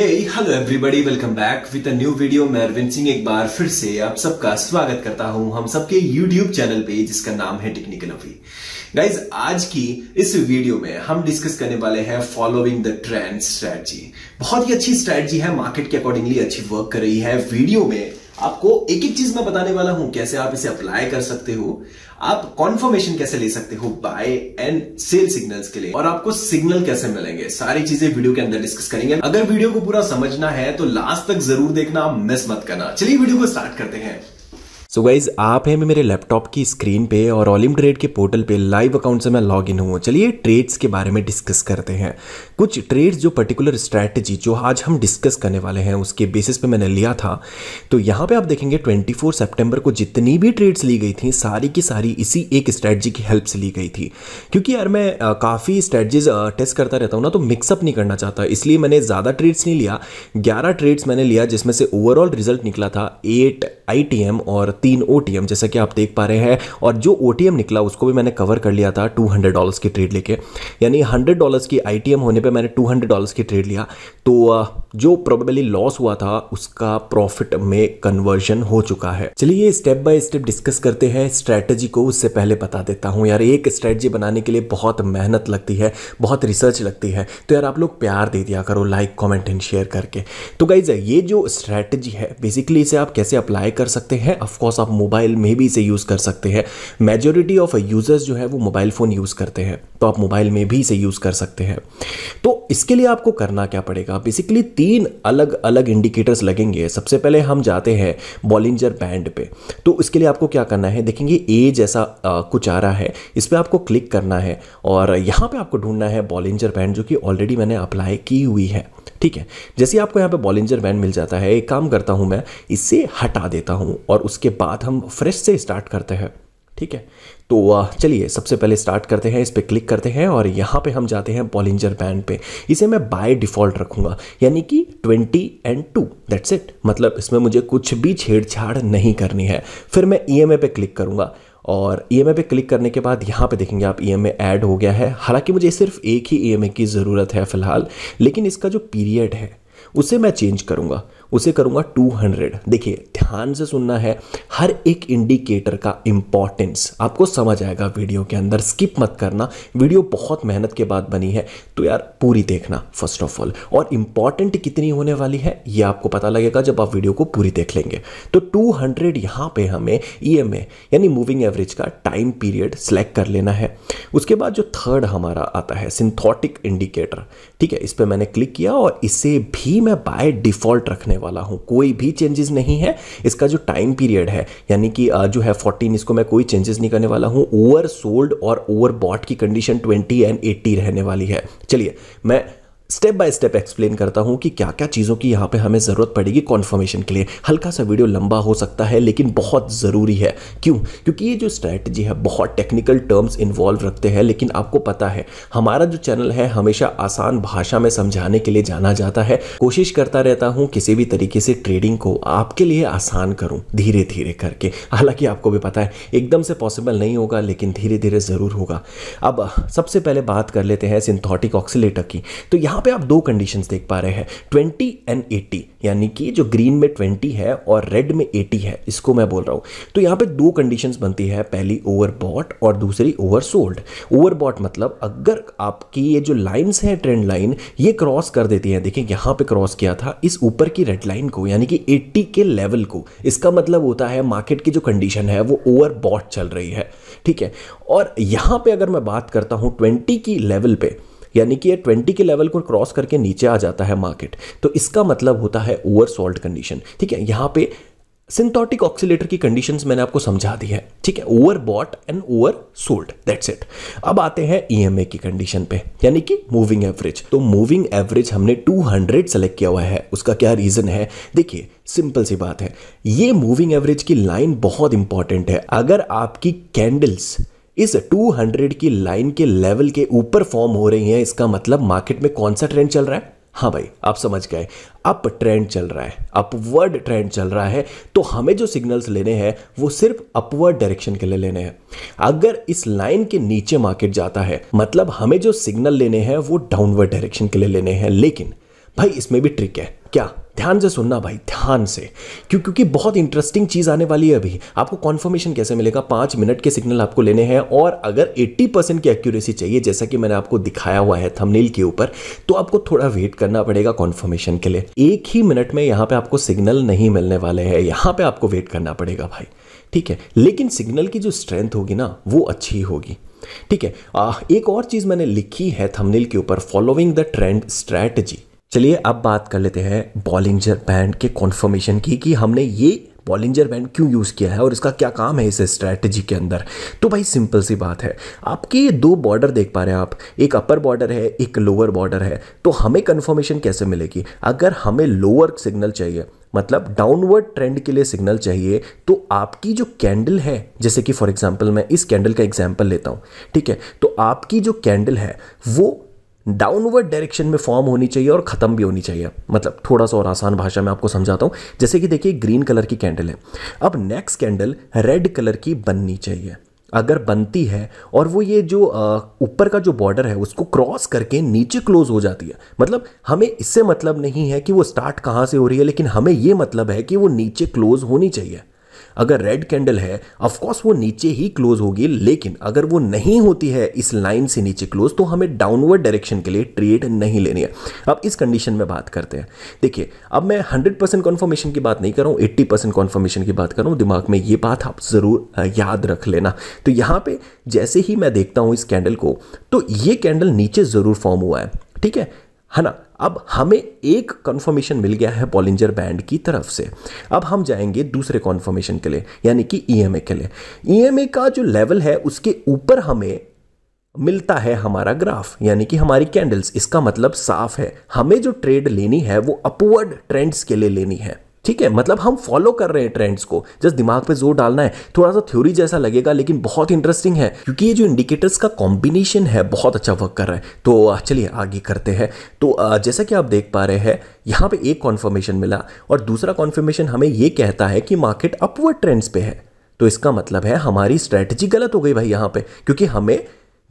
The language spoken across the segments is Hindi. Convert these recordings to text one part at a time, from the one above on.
hello everybody welcome back with a new video मैं अरविंद सिंह एक बार फिर से आप सबका स्वागत करता हूं हम सबके यूट्यूब चैनल पे जिसका नाम है टेक्निकल अफी गाइज आज की इस वीडियो में हम डिस्कस करने वाले हैं फॉलोइंग द ट्रेंड स्ट्रेटजी बहुत ही अच्छी स्ट्रेटजी है मार्केट के अकॉर्डिंगली अच्छी वर्क कर रही है वीडियो में आपको एक एक चीज मैं बताने वाला हूं कैसे आप इसे अप्लाई कर सकते हो आप कॉन्फर्मेशन कैसे ले सकते हो बाय एंड सेल सिग्नल्स के लिए और आपको सिग्नल कैसे मिलेंगे सारी चीजें वीडियो के अंदर डिस्कस करेंगे अगर वीडियो को पूरा समझना है तो लास्ट तक जरूर देखना मिस मत करना चलिए वीडियो को स्टार्ट करते हैं सो so गाइज आप हैं मैं मेरे लैपटॉप की स्क्रीन पे और ऑलिम ट्रेड के पोर्टल पे लाइव अकाउंट से मैं लॉग इन हूँ चलिए ट्रेड्स के बारे में डिस्कस करते हैं कुछ ट्रेड्स जो पर्टिकुलर स्ट्रैटेजी जो आज हम डिस्कस करने वाले हैं उसके बेसिस पे मैंने लिया था तो यहाँ पे आप देखेंगे 24 सितंबर को जितनी भी ट्रेड्स ली गई थी सारी की सारी इसी एक स्ट्रैटेजी की हेल्प से ली गई थी क्योंकि यार मैं काफ़ी स्ट्रैटेजीज टेस्ट करता रहता हूँ ना तो मिक्सअप नहीं करना चाहता इसलिए मैंने ज़्यादा ट्रेड्स नहीं लिया ग्यारह ट्रेड्स मैंने लिया जिसमें से ओवरऑल रिजल्ट निकला था एट आई और तीन ओ जैसा कि आप देख पा रहे हैं और जो ओ निकला उसको भी मैंने कवर कर लिया था टू डॉलर्स की ट्रेड लेके यानी हंड्रेड डॉलर्स की आई होने पर मैंने टू डॉलर्स की ट्रेड लिया तो जो प्रोबेबली लॉस हुआ था उसका प्रॉफिट में कन्वर्जन हो चुका है चलिए स्टेप बाय स्टेप डिस्कस करते हैं स्ट्रैटेजी को उससे पहले बता देता हूँ यार एक स्ट्रैटेजी बनाने के लिए बहुत मेहनत लगती है बहुत रिसर्च लगती है तो यार आप लोग प्यार दे दिया करो लाइक कमेंट एंड शेयर करके तो गाइज ये जो स्ट्रैटेजी है बेसिकली इसे आप कैसे अप्लाई कर सकते हैं ऑफकोर्स बिकॉज आप मोबाइल में भी इसे यूज़ कर सकते हैं मेजोरिटी ऑफ यूज़र्स जो है वो मोबाइल फ़ोन यूज़ करते हैं तो आप मोबाइल में भी इसे यूज़ कर सकते हैं तो इसके लिए आपको करना क्या पड़ेगा बेसिकली तीन अलग अलग इंडिकेटर्स लगेंगे सबसे पहले हम जाते हैं बॉलिंजर बैंड पे तो इसके लिए आपको क्या करना है देखेंगे ए जैसा कुछ आ रहा है इस पर आपको क्लिक करना है और यहाँ पर आपको ढूंढना है बॉलिंजर बैंड जो कि ऑलरेडी मैंने अप्लाई की हुई है ठीक है जैसे आपको यहाँ पे बॉलिंजर बैंड मिल जाता है एक काम करता हूँ मैं इसे हटा देता हूँ और उसके बाद हम फ्रेश से स्टार्ट करते हैं ठीक है तो चलिए सबसे पहले स्टार्ट करते हैं इस पर क्लिक करते हैं और यहाँ पे हम जाते हैं बॉलिंजर बैंड पे इसे मैं बाय डिफ़ॉल्ट रखूँगा यानी कि 20 एंड 2 दैट्स इट मतलब इसमें मुझे कुछ भी छेड़छाड़ नहीं करनी है फिर मैं ई e पे क्लिक करूँगा और ई e पे क्लिक करने के बाद यहाँ पे देखेंगे आप ई एम ऐड हो गया है हालांकि मुझे सिर्फ एक ही ई e की ज़रूरत है फ़िलहाल लेकिन इसका जो पीरियड है उसे मैं चेंज करूँगा उसे करूंगा 200 देखिए ध्यान से सुनना है हर एक इंडिकेटर का इंपॉर्टेंस आपको समझ आएगा वीडियो के अंदर स्किप मत करना वीडियो बहुत मेहनत के बाद बनी है तो यार पूरी देखना फर्स्ट ऑफ ऑल और इंपॉर्टेंट कितनी होने वाली है ये आपको पता लगेगा जब आप वीडियो को पूरी देख लेंगे तो 200 हंड्रेड यहाँ पर हमें ई e यानी मूविंग एवरेज का टाइम पीरियड सेलेक्ट कर लेना है उसके बाद जो थर्ड हमारा आता है सिंथॉटिक इंडिकेटर ठीक है इस पर मैंने क्लिक किया और इसे भी मैं बाय डिफॉल्ट रखने वाला हूँ कोई भी चेंजेस नहीं है इसका जो टाइम पीरियड है यानी कि जो है फोर्टीन इसको मैं कोई चेंजेस नहीं करने वाला हूँ ओवर सोल्ड और ओवर बॉट की कंडीशन ट्वेंटी एंड एट्टी रहने वाली है चलिए मैं स्टेप बाय स्टेप एक्सप्लेन करता हूँ कि क्या क्या चीज़ों की यहाँ पे हमें ज़रूरत पड़ेगी कॉन्फर्मेशन के लिए हल्का सा वीडियो लंबा हो सकता है लेकिन बहुत ज़रूरी है क्यों क्योंकि ये जो स्ट्रैटेजी है बहुत टेक्निकल टर्म्स इन्वॉल्व रखते हैं लेकिन आपको पता है हमारा जो चैनल है हमेशा आसान भाषा में समझाने के लिए जाना जाता है कोशिश करता रहता हूँ किसी भी तरीके से ट्रेडिंग को आपके लिए आसान करूँ धीरे धीरे करके हालाँकि आपको भी पता है एकदम से पॉसिबल नहीं होगा लेकिन धीरे धीरे ज़रूर होगा अब सबसे पहले बात कर लेते हैं सिंथॉटिक ऑक्सीटर की तो यहाँ यहाँ पे आप दो कंडीशंस देख पा रहे हैं 20 एंड 80 यानी कि जो ग्रीन में 20 है और रेड में 80 है इसको मैं बोल रहा हूँ तो यहाँ पे दो कंडीशंस बनती है पहली ओवर बॉट और दूसरी ओवर सोल्ड ओवर बॉट मतलब अगर आपकी ये जो लाइन्स हैं ट्रेंड लाइन ये क्रॉस कर देती है देखिए यहाँ पे क्रॉस किया था इस ऊपर की रेड लाइन को यानी कि एट्टी के लेवल को इसका मतलब होता है मार्केट की जो कंडीशन है वो ओवर बॉट चल रही है ठीक है और यहाँ पर अगर मैं बात करता हूँ ट्वेंटी की लेवल पे यानी कि ये ट्वेंटी के लेवल को क्रॉस करके नीचे आ जाता है मार्केट तो इसका मतलब होता है ओवर सॉल्ट कंडीशन ठीक है यहाँ पे सिंथोटिक ऑक्सीलेटर की कंडीशन मैंने आपको समझा दी है ठीक है over bought and over sold that's it अब आते हैं ई e की कंडीशन पे यानी कि मूविंग एवरेज तो मूविंग एवरेज हमने 200 सेलेक्ट किया हुआ है उसका क्या रीजन है देखिए सिंपल सी बात है ये मूविंग एवरेज की लाइन बहुत इंपॉर्टेंट है अगर आपकी कैंडल्स इस 200 की लाइन के लेवल के ऊपर फॉर्म हो रही है इसका मतलब मार्केट में कौन सा ट्रेंड चल रहा है हाँ भाई आप समझ गए अप ट्रेंड चल रहा है अपवर्ड ट्रेंड चल रहा है तो हमें जो सिग्नल्स लेने हैं वो सिर्फ अपवर्ड डायरेक्शन के लिए लेने हैं अगर इस लाइन के नीचे मार्केट जाता है मतलब हमें जो सिग्नल लेने हैं वो डाउनवर्ड डायरेक्शन के लिए लेने हैं लेकिन भाई इसमें भी ट्रिक है क्या ध्यान से सुनना भाई ध्यान से क्यों क्योंकि बहुत इंटरेस्टिंग चीज़ आने वाली है अभी आपको कॉन्फर्मेशन कैसे मिलेगा पाँच मिनट के सिग्नल आपको लेने हैं और अगर 80 परसेंट की एक्यूरेसी चाहिए जैसा कि मैंने आपको दिखाया हुआ है थंबनेल के ऊपर तो आपको थोड़ा वेट करना पड़ेगा कॉन्फर्मेशन के लिए एक ही मिनट में यहाँ पर आपको सिग्नल नहीं मिलने वाले हैं यहाँ पर आपको वेट करना पड़ेगा भाई ठीक है लेकिन सिग्नल की जो स्ट्रेंथ होगी ना वो अच्छी होगी ठीक है आ, एक और चीज़ मैंने लिखी है थंबनेल के ऊपर फॉलोइंग द ट्रेंड स्ट्रैटेजी चलिए अब बात कर लेते हैं बॉलिंजर बैंड के कॉन्फर्मेशन की कि हमने ये बॉलिंजर बैंड क्यों यूज़ किया है और इसका क्या काम है इस स्ट्रैटेजी के अंदर तो भाई सिंपल सी बात है आपके ये दो बॉर्डर देख पा रहे हैं आप एक अपर बॉर्डर है एक लोअर बॉर्डर है तो हमें कन्फर्मेशन कैसे मिलेगी अगर हमें लोअर सिग्नल चाहिए मतलब डाउनवर्ड ट्रेंड के लिए सिग्नल चाहिए तो आपकी जो कैंडल है जैसे कि फॉर एग्जाम्पल मैं इस कैंडल का एग्जाम्पल लेता हूँ ठीक है तो आपकी जो कैंडल है वो डाउनवर्ड डायरेक्शन में फॉर्म होनी चाहिए और ख़त्म भी होनी चाहिए मतलब थोड़ा सा और आसान भाषा में आपको समझाता हूँ जैसे कि देखिए ग्रीन कलर की कैंडल है अब नेक्स्ट कैंडल रेड कलर की बननी चाहिए अगर बनती है और वो ये जो ऊपर का जो बॉर्डर है उसको क्रॉस करके नीचे क्लोज हो जाती है मतलब हमें इससे मतलब नहीं है कि वो स्टार्ट कहाँ से हो रही है लेकिन हमें ये मतलब है कि वो नीचे क्लोज होनी चाहिए अगर रेड कैंडल है ऑफकोर्स वो नीचे ही क्लोज होगी लेकिन अगर वो नहीं होती है इस लाइन से नीचे क्लोज तो हमें डाउनवर्ड डायरेक्शन के लिए ट्रेड नहीं लेनी है अब इस कंडीशन में बात करते हैं देखिए अब मैं हंड्रेड परसेंट कॉन्फर्मेशन की बात नहीं कर रहा हूँ एट्टी परसेंट कॉन्फर्मेशन की बात कर रहा हूँ दिमाग में ये बात आप ज़रूर याद रख लेना तो यहाँ पे जैसे ही मैं देखता हूँ इस कैंडल को तो ये कैंडल नीचे ज़रूर फॉर्म हुआ है ठीक है है ना अब हमें एक कन्फर्मेशन मिल गया है पॉलिंजर बैंड की तरफ से अब हम जाएंगे दूसरे कॉन्फर्मेशन के लिए यानी कि ई e के लिए ई e का जो लेवल है उसके ऊपर हमें मिलता है हमारा ग्राफ यानी कि हमारी कैंडल्स इसका मतलब साफ है हमें जो ट्रेड लेनी है वो अपवर्ड ट्रेंड्स के लिए लेनी है ठीक है मतलब हम फॉलो कर रहे हैं ट्रेंड्स को जस्ट दिमाग पे जोर डालना है थोड़ा सा थ्योरी जैसा लगेगा लेकिन बहुत इंटरेस्टिंग है क्योंकि ये जो इंडिकेटर्स का कॉम्बिनेशन है बहुत अच्छा वर्क कर रहा है तो चलिए आगे करते हैं तो जैसा कि आप देख पा रहे हैं यहाँ पे एक कॉन्फर्मेशन मिला और दूसरा कॉन्फर्मेशन हमें ये कहता है कि मार्केट अपवर्ड ट्रेंड्स पे है तो इसका मतलब है हमारी स्ट्रैटेजी गलत हो गई भाई यहाँ पे क्योंकि हमें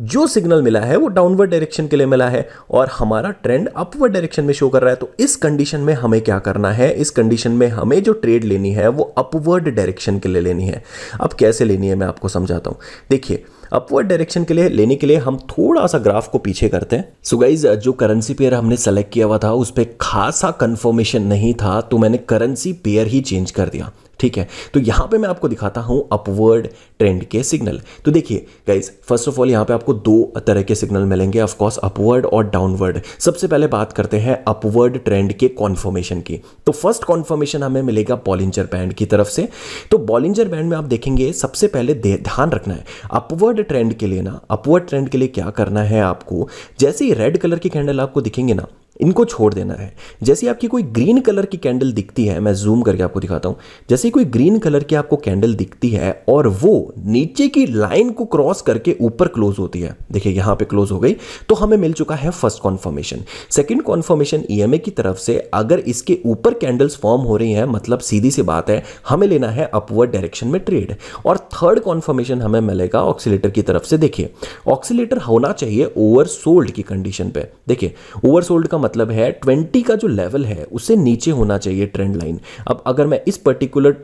जो सिग्नल मिला है वो डाउनवर्ड डायरेक्शन के लिए मिला है और हमारा ट्रेंड अपवर्ड डायरेक्शन में शो कर रहा है तो इस कंडीशन में हमें क्या करना है इस कंडीशन में हमें जो ट्रेड लेनी है वो अपवर्ड डायरेक्शन के लिए लेनी है अब कैसे लेनी है मैं आपको समझाता हूँ देखिए अपवर्ड डायरेक्शन के लिए लेने के लिए हम थोड़ा सा ग्राफ को पीछे करते हैं सो गाइज जो करेंसी पेयर हमने सेलेक्ट किया हुआ था उस पर खासा कन्फर्मेशन नहीं था तो मैंने करेंसी पेयर ही चेंज कर दिया ठीक है तो यहाँ पे मैं आपको दिखाता हूँ अपवर्ड ट्रेंड के सिग्नल तो देखिए गाइज फर्स्ट ऑफ ऑल यहाँ पे आपको दो तरह के सिग्नल मिलेंगे ऑफकोर्स अपवर्ड और डाउनवर्ड सबसे पहले बात करते हैं अपवर्ड ट्रेंड के कॉन्फर्मेशन की तो फर्स्ट कॉन्फर्मेशन हमें मिलेगा बॉलिंजर बैंड की तरफ से तो बॉलिंजर बैंड में आप देखेंगे सबसे पहले ध्यान रखना है अपवर्ड ट्रेंड के लिए ना अपवर्ड ट्रेंड के लिए क्या करना है आपको जैसे ही रेड कलर की कैंडल आपको दिखेंगे ना इनको छोड़ देना है जैसे आपकी कोई ग्रीन कलर की कैंडल दिखती है मैं जूम करके आपको दिखाता हूं जैसे कोई ग्रीन कलर की आपको कैंडल दिखती है और वो नीचे की लाइन को क्रॉस करके ऊपर क्लोज होती है देखिए यहां पे क्लोज हो गई तो हमें मिल चुका है first confirmation second confirmation E e की तरफ से अगर इसके ऊपर कैंडल्स फॉर्म हो रही है मतलब सीधी सी बात है हमें लेना है अपवर्ड डायरेक्शन में ट्रेड और थर्ड कॉन्फर्मेशन हमें मिलेगा ऑक्सीटर की तरफ से देखिए ऑक्सीटर होना चाहिए ओवर सोल्ड की कंडीशन पर देखिए ओवर सोल्ड का मतलब मतलब है ट्वेंटी का जो लेवल है उससे नीचे होना चाहिए ट्रेंड लाइन अब अगर मैं इस पर्टिकुलर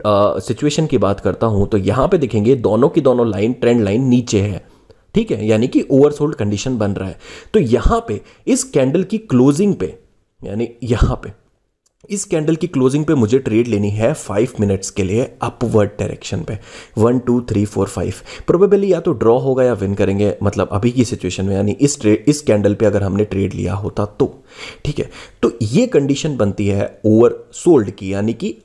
सिचुएशन की बात करता हूं तो यहां पे देखेंगे दोनों की दोनों लाइन ट्रेंड लाइन नीचे है ठीक है यानी कि ओवरसोल्ड कंडीशन बन रहा है तो यहां पे इस कैंडल की क्लोजिंग पे यानी यहां पे इस कैंडल की क्लोजिंग पे मुझे ट्रेड लेनी है फाइव मिनट्स के लिए अपवर्ड डायरेक्शन पे one two three four five probably या तो ड्रॉ होगा या विन करेंगे मतलब अभी की सिचुएशन में यानी इस ट्रेड इस कैंडल पे अगर हमने ट्रेड लिया होता तो ठीक है तो ये कंडीशन बनती है ओवर सोल्ड की यानी कि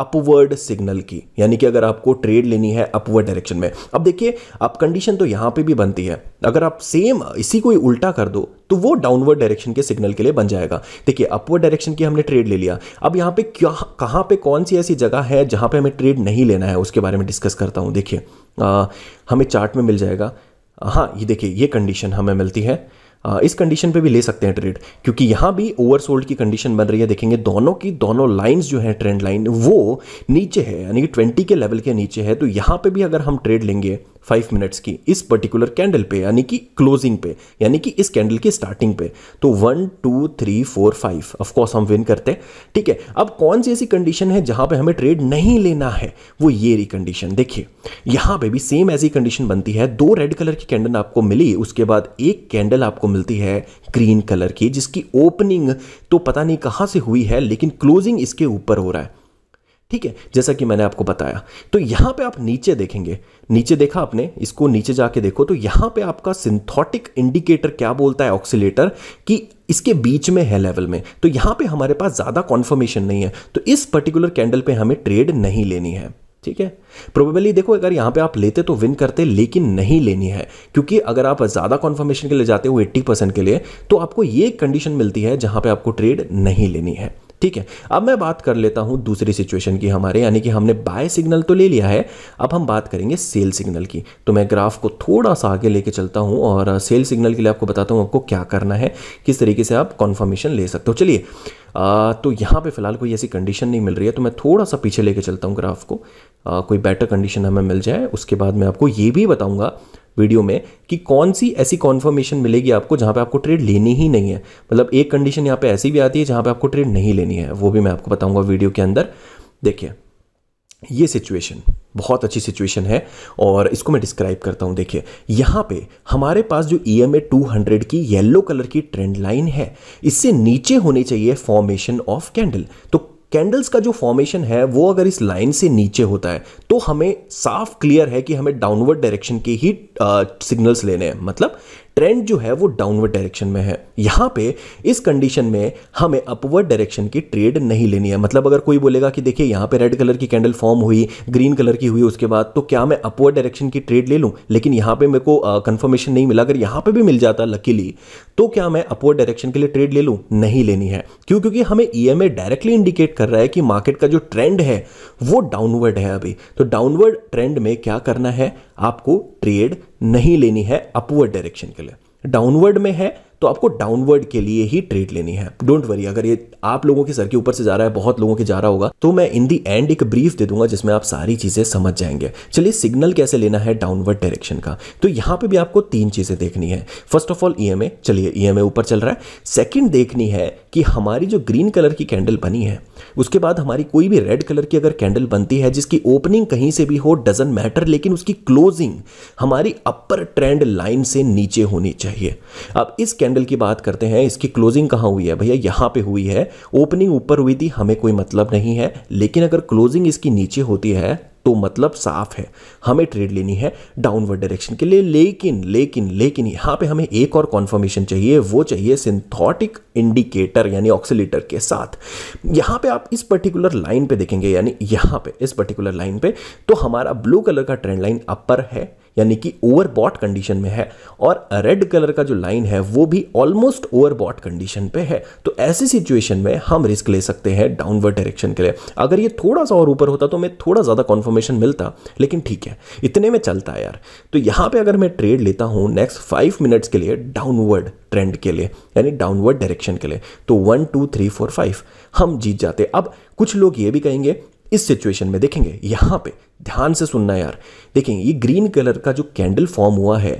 अपवर्ड सिग्नल की यानी कि अगर आपको ट्रेड लेनी है अपवर्ड डायरेक्शन में अब देखिए अब कंडीशन तो यहाँ पे भी बनती है अगर आप सेम इसी को उल्टा कर दो तो वो डाउनवर्ड डायरेक्शन के सिग्नल के लिए बन जाएगा देखिए अपवर्ड डायरेक्शन की हमने ट्रेड ले लिया अब यहाँ पे क्या कहाँ पे कौन सी ऐसी जगह है जहाँ पे हमें ट्रेड नहीं लेना है उसके बारे में डिस्कस करता हूँ देखिए हमें चार्ट में मिल जाएगा हाँ ये देखिए ये कंडीशन हमें मिलती है इस कंडीशन पे भी ले सकते हैं ट्रेड क्योंकि यहाँ भी ओवरसोल्ड की कंडीशन बन रही है देखेंगे दोनों की दोनों लाइंस जो है ट्रेंड लाइन वो नीचे है यानी कि ट्वेंटी के लेवल के नीचे है तो यहाँ पर भी अगर हम ट्रेड लेंगे फाइव मिनट्स की इस पर्टिकुलर कैंडल पे यानी कि क्लोजिंग पे यानी कि इस कैंडल की स्टार्टिंग पे तो one two three four five of course हम विन करते हैं ठीक है अब कौन सी ऐसी कंडीशन है जहाँ पे हमें ट्रेड नहीं लेना है वो ये कंडीशन देखिए यहाँ पे भी सेम ऐसी कंडीशन बनती है दो रेड कलर की कैंडल आपको मिली उसके बाद एक कैंडल आपको मिलती है ग्रीन कलर की जिसकी ओपनिंग तो पता नहीं कहाँ से हुई है लेकिन क्लोजिंग इसके ऊपर हो रहा है ठीक है जैसा कि मैंने आपको बताया तो यहां पे आप नीचे देखेंगे नीचे देखा आपने इसको नीचे जाके देखो तो यहां पे आपका सिंथोटिक इंडिकेटर क्या बोलता है ऑक्सीलेटर कि इसके बीच में है लेवल में तो यहां पे हमारे पास ज़्यादा कॉन्फर्मेशन नहीं है तो इस पर्टिकुलर कैंडल पे हमें ट्रेड नहीं लेनी है ठीक है प्रोबेबली देखो अगर यहां पे आप लेते तो विन करते लेकिन नहीं लेनी है क्योंकि अगर आप ज़्यादा कॉन्फर्मेशन के लिए जाते हो 80 परसेंट के लिए तो आपको ये कंडीशन मिलती है जहां पे आपको ट्रेड नहीं लेनी है ठीक है अब मैं बात कर लेता हूँ दूसरी सिचुएशन की हमारे यानी कि हमने बाय सिग्नल तो ले लिया है अब हम बात करेंगे सेल सिग्नल की तो मैं ग्राफ को थोड़ा सा आगे लेके चलता हूँ और सेल सिग्नल के लिए आपको बताता हूँ आपको क्या करना है किस तरीके से आप कॉन्फर्मेशन ले सकते हो चलिए तो यहाँ पे फिलहाल कोई ऐसी कंडीशन नहीं मिल रही है तो मैं थोड़ा सा पीछे लेके चलता हूँ ग्राफ को आ, कोई बेटर कंडीशन हमें मिल जाए उसके बाद मैं आपको ये भी बताऊँगा वीडियो में कि कौन सी ऐसी कॉन्फर्मेशन मिलेगी आपको जहाँ पे आपको ट्रेड लेनी ही नहीं है मतलब एक कंडीशन यहाँ पे ऐसी भी आती है जहाँ पे आपको ट्रेड नहीं लेनी है वो भी मैं आपको बताऊंगा वीडियो के अंदर देखिए ये सिचुएशन बहुत अच्छी सिचुएशन है और इसको मैं डिस्क्राइब करता हूँ देखिए यहाँ पे हमारे पास जो E M A two hundred की येलो कलर की ट्रेंड लाइन है इससे नीचे होनी चाहिए फॉर्मेशन ऑफ कैंडल तो कैंडल्स का जो फॉर्मेशन है वो अगर इस लाइन से नीचे होता है तो हमें साफ क्लियर है कि हमें डाउनवर्ड डायरेक्शन के ही सिग्नल्स लेने हैं मतलब ट्रेंड जो है वो डाउनवर्ड डायरेक्शन में है यहाँ पे इस कंडीशन में हमें अपवर्ड डायरेक्शन की ट्रेड नहीं लेनी है मतलब अगर कोई बोलेगा कि देखिए यहाँ पे रेड कलर की कैंडल फॉर्म हुई ग्रीन कलर की हुई उसके बाद तो क्या मैं अपवर्ड डायरेक्शन की ट्रेड ले लूँ लेकिन यहाँ पे मेरे को कन्फर्मेशन नहीं मिला अगर यहाँ पे भी मिल जाता लकीली तो क्या मैं अपवर्ड डायरेक्शन के लिए ट्रेड ले लूँ नहीं लेनी है क्यों क्योंकि हमें ई डायरेक्टली इंडिकेट कर रहा है कि मार्केट का जो ट्रेंड है वो डाउनवर्ड है अभी तो डाउनवर्ड ट्रेंड में क्या करना है आपको ट्रेड नहीं लेनी है अपवर्ड डायरेक्शन के लिए डाउनवर्ड में है तो आपको डाउनवर्ड के लिए ही ट्रेड लेनी है डोंट वरी अगर ये आप लोगों के सर के ऊपर से जा रहा है बहुत लोगों के जा रहा होगा तो मैं इन दी एंड एक ब्रीफ दे दूंगा जिसमें आप सारी चीजें समझ जाएंगे चलिए सिग्नल कैसे लेना है डाउनवर्ड डायरेक्शन का तो यहां पर भी आपको तीन चीजें देखनी है फर्स्ट ऑफ ऑल ई चलिए ई ऊपर चल रहा है सेकेंड देखनी है कि हमारी जो ग्रीन कलर की कैंडल बनी है उसके बाद हमारी कोई भी रेड कलर की अगर कैंडल बनती है जिसकी ओपनिंग कहीं से भी हो डजेंट मैटर लेकिन उसकी क्लोजिंग हमारी अपर ट्रेंड लाइन से नीचे होनी चाहिए अब इस कैंडल कैंडल की बात करते हैं इसकी क्लोजिंग कहाँ हुई है भैया यहाँ पे हुई है ओपनिंग ऊपर हुई थी हमें कोई मतलब नहीं है लेकिन अगर क्लोजिंग इसकी नीचे होती है तो मतलब साफ है हमें ट्रेड लेनी है डाउनवर्ड डायरेक्शन के लिए लेकिन लेकिन लेकिन यहाँ पे हमें एक और कॉन्फर्मेशन चाहिए वो चाहिए सिंथॉटिक इंडिकेटर यानी ऑक्सीटर के साथ यहाँ पे आप इस पर्टिकुलर लाइन पे देखेंगे यानी यहाँ पे इस पर्टिकुलर लाइन पे तो हमारा ब्लू कलर का ट्रेंड लाइन अपर है यानी कि ओवरबॉट कंडीशन में है और रेड कलर का जो लाइन है वो भी ऑलमोस्ट ओवरबॉट कंडीशन पे है तो ऐसी सिचुएशन में हम रिस्क ले सकते हैं डाउनवर्ड डायरेक्शन के लिए अगर ये थोड़ा सा और ऊपर होता तो मैं थोड़ा ज़्यादा कॉन्फर्मेशन मिलता लेकिन ठीक है इतने में चलता है यार तो यहाँ पर अगर मैं ट्रेड लेता हूँ नेक्स्ट फाइव मिनट्स के लिए डाउनवर्ड ट्रेंड के लिए यानी डाउनवर्ड डायरेक्शन के लिए तो one two three four five हम जीत जाते अब कुछ लोग ये भी कहेंगे इस सिचुएशन में देखेंगे यहां पे ध्यान से सुनना यार देखेंगे ये ग्रीन कलर का जो कैंडल फॉर्म हुआ है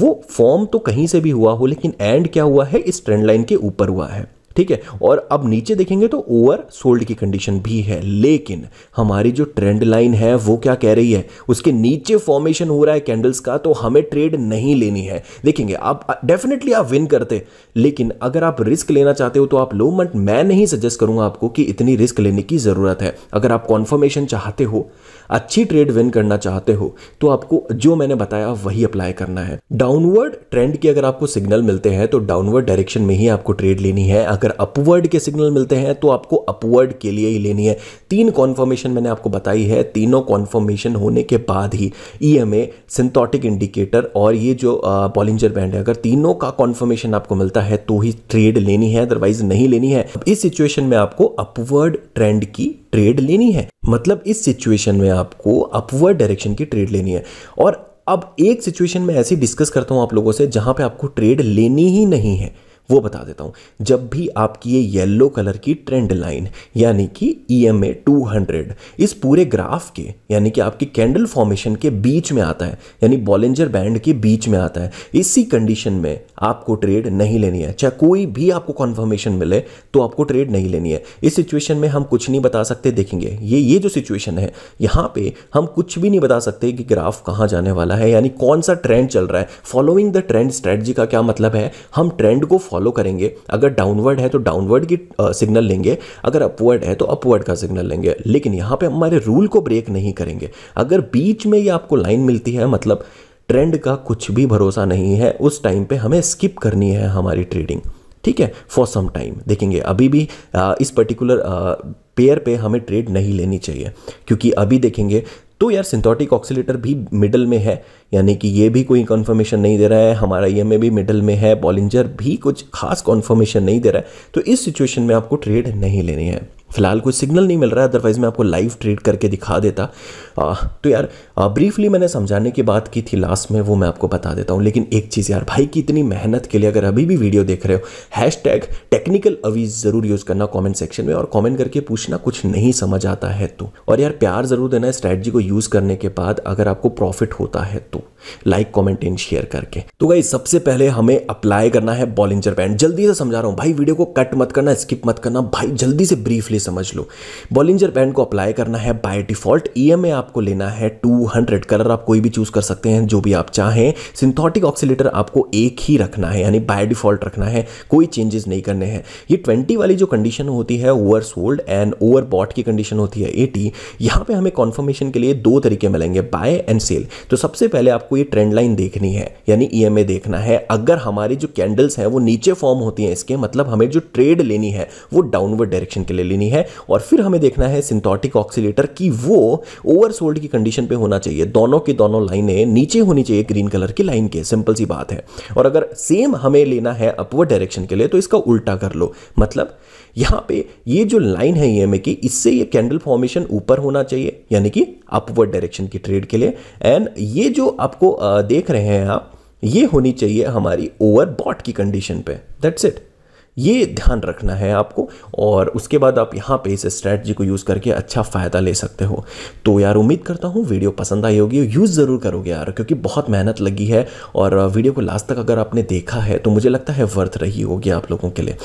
वो फॉर्म तो कहीं से भी हुआ हो लेकिन एंड क्या हुआ है इस ट्रेंड लाइन के ऊपर हुआ है ठीक है और अब नीचे देखेंगे तो ओवर सोल्ड की कंडीशन भी है लेकिन हमारी जो ट्रेंड लाइन है वो क्या कह रही है उसके नीचे फॉर्मेशन हो रहा है कैंडल्स का तो हमें ट्रेड नहीं लेनी है देखेंगे आप डेफिनेटली आप विन करते लेकिन अगर आप रिस्क लेना चाहते हो तो आप लो मट मैं नहीं सजेस्ट करूंगा आपको कि इतनी रिस्क लेने की ज़रूरत है अगर आप कॉन्फर्मेशन चाहते हो अच्छी ट्रेड विन करना चाहते हो तो आपको जो मैंने बताया वही अप्लाई करना है डाउनवर्ड ट्रेंड की अगर आपको सिग्नल मिलते हैं तो डाउनवर्ड डायरेक्शन में ही आपको ट्रेड लेनी है अगर अपवर्ड के सिग्नल मिलते हैं तो आपको अपवर्ड के लिए ही लेनी है तीन कॉन्फर्मेशन मैंने आपको बताई है तीनों कॉन्फर्मेशन होने के बाद ही ई एम ए सिंथॉटिक इंडिकेटर और ये जो पॉलिंजर बैंड है अगर तीनों का कॉन्फर्मेशन आपको मिलता है तो ही ट्रेड लेनी है अदरवाइज नहीं लेनी है इस सिचुएशन में आपको अपवर्ड ट्रेंड की ट्रेड लेनी है मतलब इस सिचुएशन में आपको अपवर्ड डायरेक्शन की ट्रेड लेनी है और अब एक सिचुएशन में ऐसी डिस्कस करता हूं आप लोगों से जहां पे आपको ट्रेड लेनी ही नहीं है वो बता देता हूँ जब भी आपकी ये येलो कलर की ट्रेंड लाइन यानी कि E M A two hundred इस पूरे ग्राफ के यानी कि आपके कैंडल फॉर्मेशन के बीच में आता है यानी बॉलेंजर बैंड के बीच में आता है इसी कंडीशन में आपको ट्रेड नहीं लेनी है चाहे कोई भी आपको कॉन्फर्मेशन मिले तो आपको ट्रेड नहीं लेनी है इस सिचुएशन में हम कुछ नहीं बता सकते देखेंगे ये ये जो सिचुएशन है यहाँ पे हम कुछ भी नहीं बता सकते कि ग्राफ कहाँ जाने वाला है यानी कौन सा ट्रेंड चल रहा है फॉलोइंग द ट्रेंड स्ट्रेटजी का क्या मतलब है हम ट्रेंड को फॉलो फॉलो करेंगे अगर डाउनवर्ड है तो डाउनवर्ड की सिग्नल लेंगे अगर अपवर्ड है तो अपवर्ड का सिग्नल लेंगे लेकिन यहाँ पे हमारे रूल को ब्रेक नहीं करेंगे अगर बीच में ये आपको लाइन मिलती है मतलब ट्रेंड का कुछ भी भरोसा नहीं है उस टाइम पे हमें स्किप करनी है हमारी ट्रेडिंग ठीक है फॉर सम टाइम देखेंगे अभी भी आ, इस पर्टिकुलर पेयर पे हमें ट्रेड नहीं लेनी चाहिए क्योंकि अभी देखेंगे तो यार सिंथेटिक ऑक्सीलेटर भी मिडल में है यानी कि ये भी कोई कन्फर्मेशन नहीं दे रहा है हमारा ई e एम भी मिडल में है बॉलिंजर भी कुछ खास कन्फर्मेशन नहीं दे रहा है तो इस सिचुएशन में आपको ट्रेड नहीं लेनी है फिलहाल कोई सिग्नल नहीं मिल रहा है अदरवाइज़ मैं आपको लाइव ट्रेड करके दिखा देता आ, तो यार ब्रीफली मैंने समझाने की बात की थी लास्ट में वो मैं आपको बता देता हूँ लेकिन एक चीज़ यार भाई की इतनी मेहनत के लिए अगर अभी भी वीडियो देख रहे हो हैश टैग टेक्निकल अवीज ज़रूर यूज़ करना कॉमेंट सेक्शन में और कॉमेंट करके पूछना कुछ नहीं समझ आता है तो और यार प्यार ज़रूर देना है स्ट्रैटजी को यूज़ करने के बाद अगर आपको प्रॉफिट होता है तो लाइक कमेंट एंड शेयर करके तो भाई सबसे पहले हमें अप्लाई करना है बॉलिंजर बैंड जल्दी से समझा रहा हूं भाई वीडियो को कट मत करना स्किप मत करना भाई जल्दी से ब्रीफली समझ लो बॉलिंजर बैंड को अप्लाई करना है बाय डिफॉल्ट ई आपको लेना है टू हंड्रेड कलर आप कोई भी चूज कर सकते हैं जो भी आप चाहें सिंथोटिक ऑक्सीटर आपको एक ही रखना है यानी बाय डिफॉल्ट रखना है कोई चेंजेस नहीं करने हैं ये ट्वेंटी वाली जो कंडीशन होती है over sold and over bought की कंडीशन होती है एटी यहां पर हमें कॉन्फर्मेशन के लिए दो तरीके मिलेंगे बाय एंड सेल तो सबसे पहले आपको आपको ये ट्रेंड लाइन देखनी है यानी ई e देखना है अगर हमारी जो कैंडल्स हैं वो नीचे फॉर्म होती हैं इसके मतलब हमें जो ट्रेड लेनी है वो डाउनवर्ड डायरेक्शन के लिए लेनी है और फिर हमें देखना है सिंथोटिक ऑक्सीटर की वो ओवरसोल्ड की कंडीशन पे होना चाहिए दोनों की दोनों लाइनें नीचे होनी चाहिए ग्रीन कलर की लाइन के सिंपल सी बात है और अगर सेम हमें लेना है अपवर्ड डायरेक्शन के लिए तो इसका उल्टा कर लो मतलब यहां पे ये जो लाइन है ईएमए की इससे ये कैंडल फॉर्मेशन ऊपर होना चाहिए यानी कि अपवर्ड डायरेक्शन की ट्रेड के लिए एंड ये जो आपको देख रहे हैं आप ये होनी चाहिए हमारी ओवर बॉट की कंडीशन पे दैट्स इट ये ध्यान रखना है आपको और उसके बाद आप यहाँ पे इस स्ट्रैटजी को यूज़ करके अच्छा फ़ायदा ले सकते हो तो यार उम्मीद करता हूँ वीडियो पसंद आई होगी यूज़ ज़रूर करोगे यार क्योंकि बहुत मेहनत लगी है और वीडियो को लास्ट तक अगर आपने देखा है तो मुझे लगता है वर्थ रही होगी आप लोगों के लिए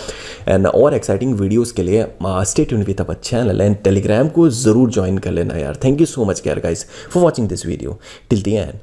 एंड और एक्साइटिंग वीडियोज़ के लिए स्टेट यून तब अवर चैनल एंड टेलीग्राम को ज़रूर ज्वाइन कर लेना यार thank you so much care guys for watching this video till the and